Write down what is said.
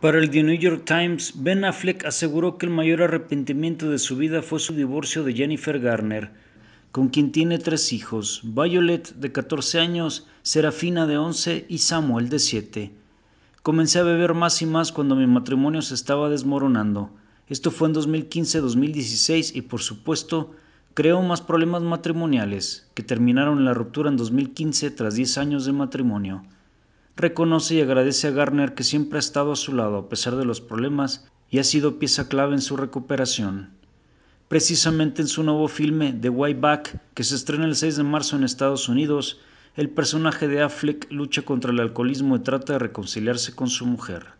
Para el The New York Times, Ben Affleck aseguró que el mayor arrepentimiento de su vida fue su divorcio de Jennifer Garner, con quien tiene tres hijos, Violet de 14 años, Serafina de 11 y Samuel de 7. Comencé a beber más y más cuando mi matrimonio se estaba desmoronando. Esto fue en 2015-2016 y por supuesto creó más problemas matrimoniales, que terminaron en la ruptura en 2015 tras 10 años de matrimonio reconoce y agradece a Garner que siempre ha estado a su lado a pesar de los problemas y ha sido pieza clave en su recuperación. Precisamente en su nuevo filme The Way Back, que se estrena el 6 de marzo en Estados Unidos, el personaje de Affleck lucha contra el alcoholismo y trata de reconciliarse con su mujer.